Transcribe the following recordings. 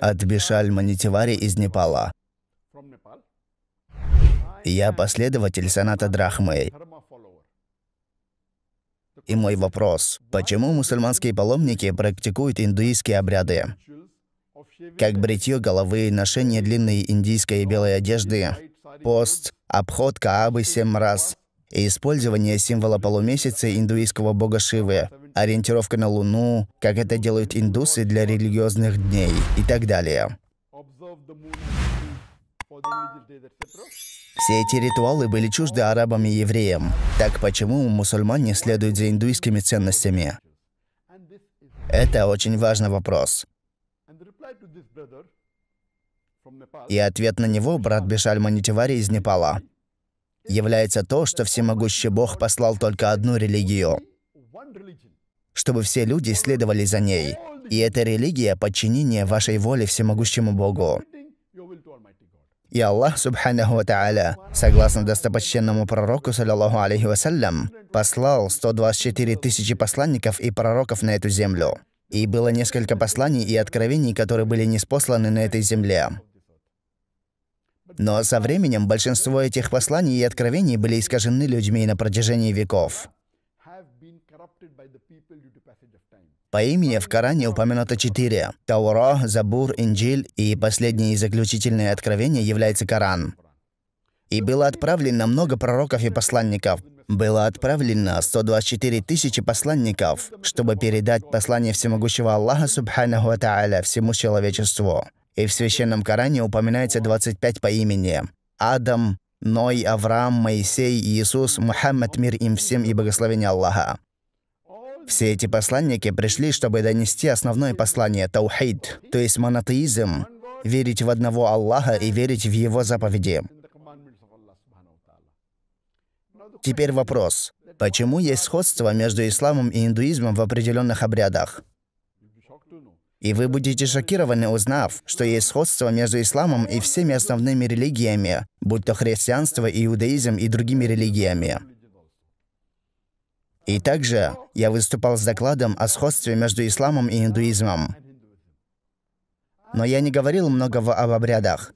от Бишаль Манитивари из Непала. Я последователь Саната Драхмы. И мой вопрос, почему мусульманские паломники практикуют индуистские обряды? Как бритье головы, ношение длинной индийской и белой одежды, пост, обход Каабы семь раз, и использование символа полумесяца индуистского бога Шивы, ориентировка на Луну, как это делают индусы для религиозных дней и так далее. Все эти ритуалы были чужды арабам и евреям. Так почему мусульмане следуют за индуистскими ценностями? Это очень важный вопрос. И ответ на него брат Бишаль Манитивари из Непала является то, что всемогущий Бог послал только одну религию, чтобы все люди следовали за ней. И эта религия — подчинение вашей воле всемогущему Богу. И Аллах, субханаху та'аля, согласно достопочтенному пророку, саллиллаху алейхи вассалям, послал 124 тысячи посланников и пророков на эту землю. И было несколько посланий и откровений, которые были неспосланы на этой земле. Но со временем большинство этих посланий и откровений были искажены людьми на протяжении веков. По имени в Коране упомянуто четыре – Тауро, Забур, Инджиль и последнее и заключительное откровение является Коран. И было отправлено много пророков и посланников. Было отправлено 124 тысячи посланников, чтобы передать послание всемогущего Аллаха Субханаху Тааля всему человечеству. И в Священном Коране упоминается 25 по имени. Адам, Ной, Авраам, Моисей, Иисус, Мухаммад, мир им всем и благословение Аллаха. Все эти посланники пришли, чтобы донести основное послание – таухид, то есть монотеизм, верить в одного Аллаха и верить в Его заповеди. Теперь вопрос. Почему есть сходство между исламом и индуизмом в определенных обрядах? И вы будете шокированы, узнав, что есть сходство между исламом и всеми основными религиями, будь то христианство, иудаизм и другими религиями. И также я выступал с докладом о сходстве между исламом и индуизмом. Но я не говорил многого об обрядах.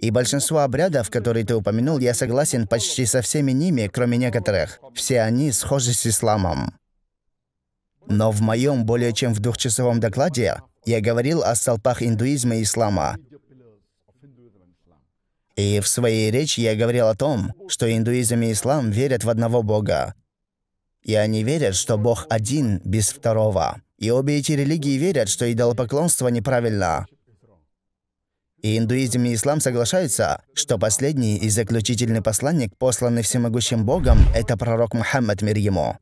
И большинство обрядов, которые ты упомянул, я согласен почти со всеми ними, кроме некоторых. Все они схожи с исламом. Но в моем более чем в двухчасовом докладе я говорил о столпах индуизма и ислама. И в своей речи я говорил о том, что индуизм и ислам верят в одного Бога. И они верят, что Бог один, без второго. И обе эти религии верят, что идолопоклонство неправильно. И индуизм и ислам соглашаются, что последний и заключительный посланник, посланный всемогущим Богом, это пророк Мухаммад, мир ему.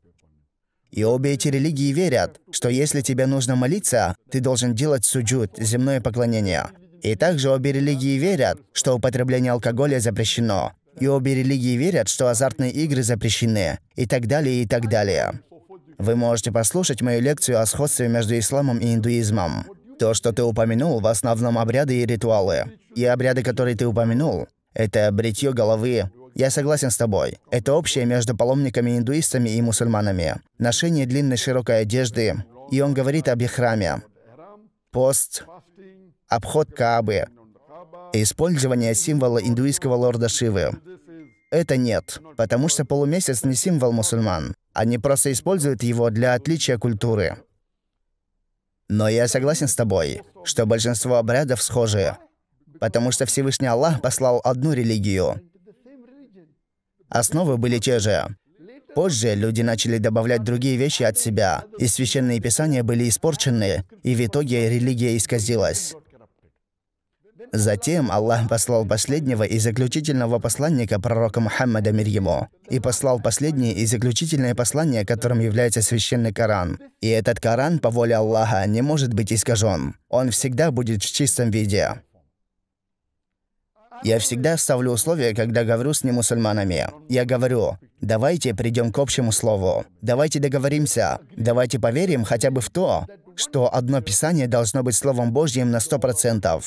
И обе эти религии верят, что если тебе нужно молиться, ты должен делать суджуд, земное поклонение. И также обе религии верят, что употребление алкоголя запрещено. И обе религии верят, что азартные игры запрещены. И так далее, и так далее. Вы можете послушать мою лекцию о сходстве между исламом и индуизмом. То, что ты упомянул, в основном обряды и ритуалы. И обряды, которые ты упомянул, это бритье головы, я согласен с тобой. Это общее между паломниками, индуистами и мусульманами. Ношение длинной широкой одежды. И он говорит об ихраме. Пост, обход Каабы, использование символа индуистского лорда Шивы. Это нет, потому что полумесяц не символ мусульман. Они просто используют его для отличия культуры. Но я согласен с тобой, что большинство обрядов схожи, потому что Всевышний Аллах послал одну религию, Основы а были те же. Позже люди начали добавлять другие вещи от себя, и священные писания были испорчены, и в итоге религия исказилась. Затем Аллах послал последнего и заключительного посланника пророка Мухаммада мир ему, и послал последнее и заключительное послание, которым является священный Коран. И этот Коран, по воле Аллаха, не может быть искажен. Он всегда будет в чистом виде. Я всегда ставлю условия, когда говорю с немусульманами. Я говорю, давайте придем к общему слову, давайте договоримся, давайте поверим хотя бы в то, что одно писание должно быть Словом Божьим на 100%.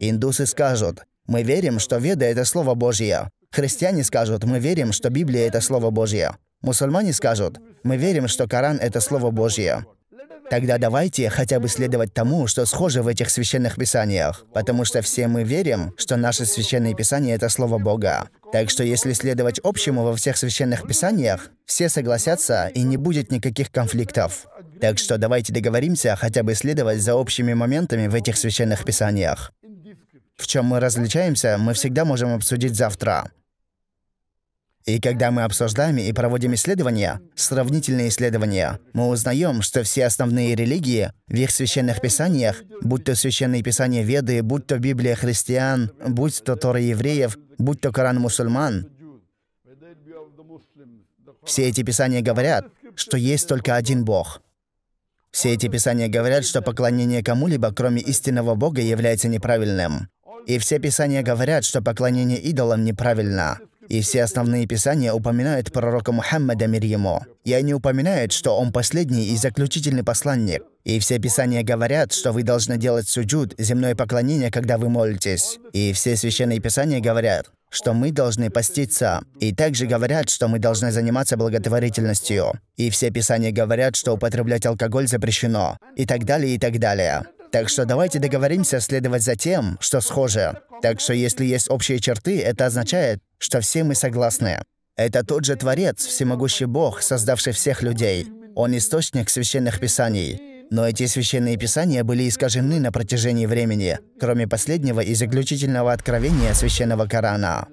Индусы скажут, мы верим, что Веда — это Слово Божье. Христиане скажут, мы верим, что Библия — это Слово Божье. Мусульмане скажут, мы верим, что Коран — это Слово Божье. Тогда давайте хотя бы следовать тому, что схоже в этих священных писаниях, потому что все мы верим, что наши священные писания — это Слово Бога. Так что если следовать общему во всех священных писаниях, все согласятся и не будет никаких конфликтов. Так что давайте договоримся хотя бы следовать за общими моментами в этих священных писаниях. В чем мы различаемся, мы всегда можем обсудить завтра. И когда мы обсуждаем и проводим исследования, сравнительные исследования, мы узнаем, что все основные религии в их священных писаниях, будь то священные писания Веды, будь то Библия христиан, будь то Тора евреев, будь то Коран мусульман, все эти писания говорят, что есть только один Бог. Все эти писания говорят, что поклонение кому-либо, кроме истинного Бога, является неправильным. И все писания говорят, что поклонение идолам неправильно. И все основные писания упоминают пророка Мухаммада, мир ему. И они упоминают, что он последний и заключительный посланник. И все писания говорят, что вы должны делать суджуд, земное поклонение, когда вы молитесь. И все священные писания говорят, что мы должны поститься. И также говорят, что мы должны заниматься благотворительностью. И все писания говорят, что употреблять алкоголь запрещено. И так далее, и так далее. Так что давайте договоримся следовать за тем, что схоже. Так что если есть общие черты, это означает, что все мы согласны. Это тот же Творец, всемогущий Бог, создавший всех людей. Он источник священных писаний. Но эти священные писания были искажены на протяжении времени, кроме последнего и заключительного откровения священного Корана.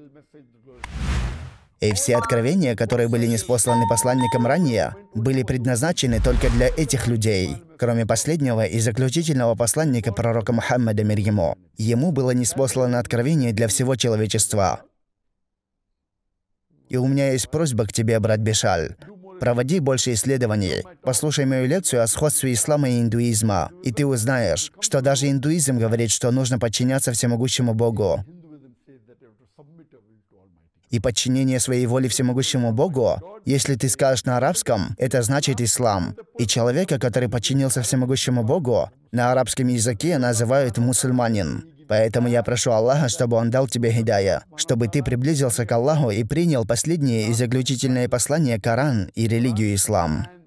И все откровения, которые были неспосланы посланникам ранее, были предназначены только для этих людей, кроме последнего и заключительного посланника пророка Мухаммада мир ему. Ему было неспослано откровение для всего человечества. И у меня есть просьба к тебе, брат Бешаль. Проводи больше исследований. Послушай мою лекцию о сходстве ислама и индуизма, и ты узнаешь, что даже индуизм говорит, что нужно подчиняться всемогущему Богу и подчинение своей воли всемогущему Богу, если ты скажешь на арабском, это значит ислам. И человека, который подчинился всемогущему Богу, на арабском языке называют мусульманин. Поэтому я прошу Аллаха, чтобы Он дал тебе хидая, чтобы ты приблизился к Аллаху и принял последнее и заключительное послание Коран и религию ислам.